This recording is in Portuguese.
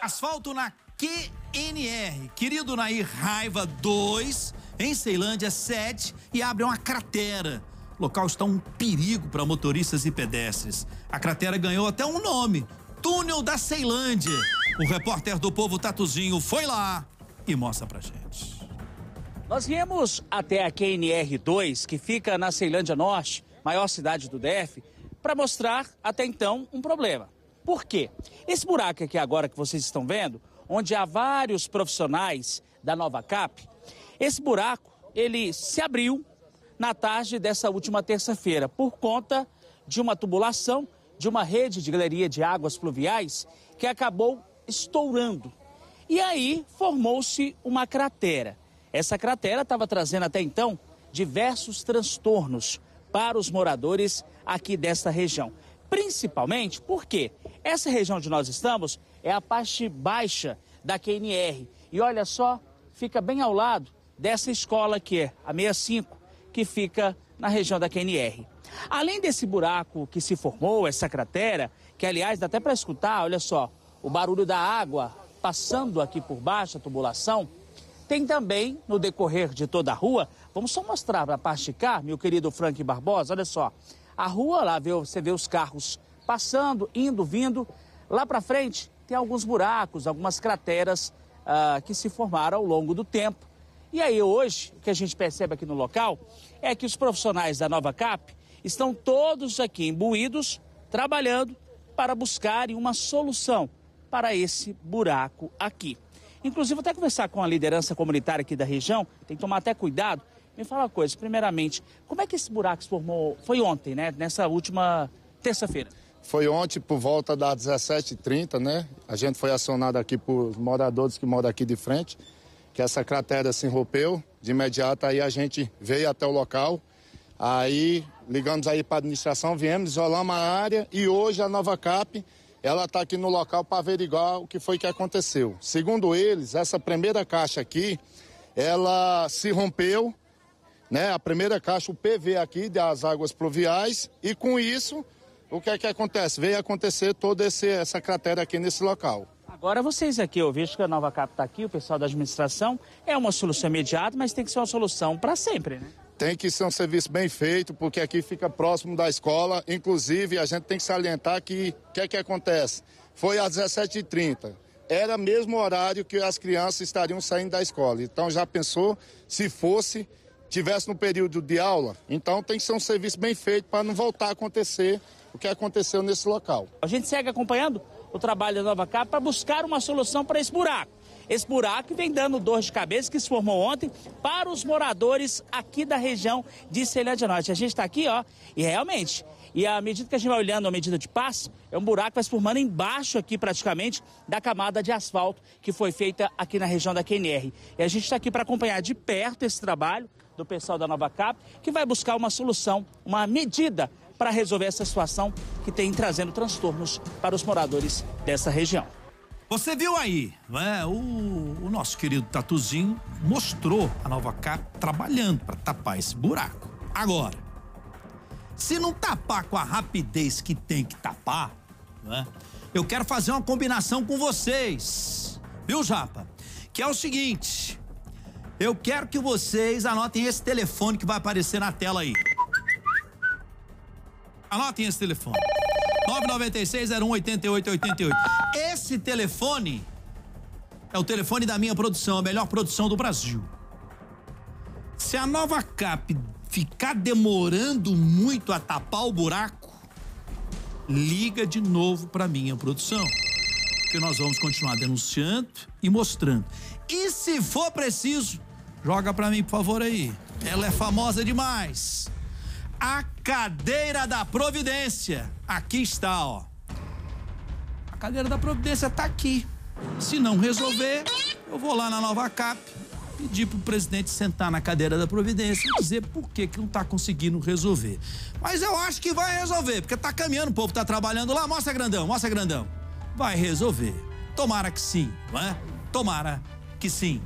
Asfalto na QNR. Querido Nair Raiva 2, em Ceilândia 7 e abre uma cratera. O local está um perigo para motoristas e pedestres. A cratera ganhou até um nome: Túnel da Ceilândia. O repórter do Povo Tatuzinho foi lá e mostra pra gente. Nós viemos até a QNR 2, que fica na Ceilândia Norte, maior cidade do DF, para mostrar até então um problema. Por quê? Esse buraco aqui agora que vocês estão vendo, onde há vários profissionais da Nova Cap, esse buraco ele se abriu na tarde dessa última terça-feira por conta de uma tubulação de uma rede de galeria de águas pluviais que acabou estourando. E aí formou-se uma cratera. Essa cratera estava trazendo até então diversos transtornos para os moradores aqui desta região. Principalmente porque essa região onde nós estamos é a parte baixa da QNR. E olha só, fica bem ao lado dessa escola que é a 65, que fica na região da QNR. Além desse buraco que se formou, essa cratera, que aliás dá até para escutar, olha só, o barulho da água passando aqui por baixo, a tubulação, tem também no decorrer de toda a rua, vamos só mostrar para a parte de cá, meu querido Frank Barbosa, olha só, a rua lá, você vê os carros passando, indo, vindo. Lá para frente tem alguns buracos, algumas crateras ah, que se formaram ao longo do tempo. E aí hoje, o que a gente percebe aqui no local é que os profissionais da Nova CAP estão todos aqui imbuídos, trabalhando para buscarem uma solução para esse buraco aqui. Inclusive, vou até conversar com a liderança comunitária aqui da região, tem que tomar até cuidado. Me fala uma coisa, primeiramente, como é que esse buraco se formou? Foi ontem, né? Nessa última terça-feira. Foi ontem por volta das 17h30, né? A gente foi acionado aqui por moradores que moram aqui de frente, que essa cratera se rompeu. De imediato aí a gente veio até o local. Aí ligamos aí para a administração, viemos, isolamos a área e hoje a Nova CAP ela está aqui no local para averiguar o que foi que aconteceu. Segundo eles, essa primeira caixa aqui, ela se rompeu, né? A primeira caixa, o PV aqui das águas pluviais, e com isso o que é que acontece? Veio acontecer toda esse, essa cratera aqui nesse local. Agora vocês aqui, eu vejo que a Nova Cap está aqui, o pessoal da administração, é uma solução imediata, mas tem que ser uma solução para sempre, né? Tem que ser um serviço bem feito, porque aqui fica próximo da escola. Inclusive, a gente tem que salientar que o que é que acontece? Foi às 17h30 era mesmo horário que as crianças estariam saindo da escola. Então já pensou se fosse tivesse no período de aula. Então tem que ser um serviço bem feito para não voltar a acontecer o que aconteceu nesse local. A gente segue acompanhando o trabalho da Nova capa para buscar uma solução para esse buraco. Esse buraco vem dando dor de cabeça que se formou ontem para os moradores aqui da região de Ceilândia Norte. A gente está aqui, ó, e realmente, e à medida que a gente vai olhando a medida de passo, é um buraco que vai se formando embaixo aqui praticamente da camada de asfalto que foi feita aqui na região da QNR. E a gente está aqui para acompanhar de perto esse trabalho do pessoal da Nova Cap, que vai buscar uma solução, uma medida para resolver essa situação que tem trazendo transtornos para os moradores dessa região. Você viu aí, né? O, o nosso querido Tatuzinho mostrou a nova capa trabalhando para tapar esse buraco. Agora, se não tapar com a rapidez que tem que tapar, né? Eu quero fazer uma combinação com vocês, viu, Japa? Que é o seguinte: eu quero que vocês anotem esse telefone que vai aparecer na tela aí. Anotem esse telefone. 996 01 8888. Esse telefone é o telefone da minha produção, a melhor produção do Brasil. Se a nova CAP ficar demorando muito a tapar o buraco, liga de novo para minha produção. Que nós vamos continuar denunciando e mostrando. E se for preciso, joga para mim, por favor, aí. Ela é famosa demais. A cadeira da providência. Aqui está, ó cadeira da Providência tá aqui. Se não resolver, eu vou lá na Nova CAP pedir pro presidente sentar na cadeira da Providência e dizer por que que não tá conseguindo resolver. Mas eu acho que vai resolver, porque tá caminhando, o povo tá trabalhando lá. Mostra grandão, mostra grandão. Vai resolver. Tomara que sim, não é? Tomara que sim.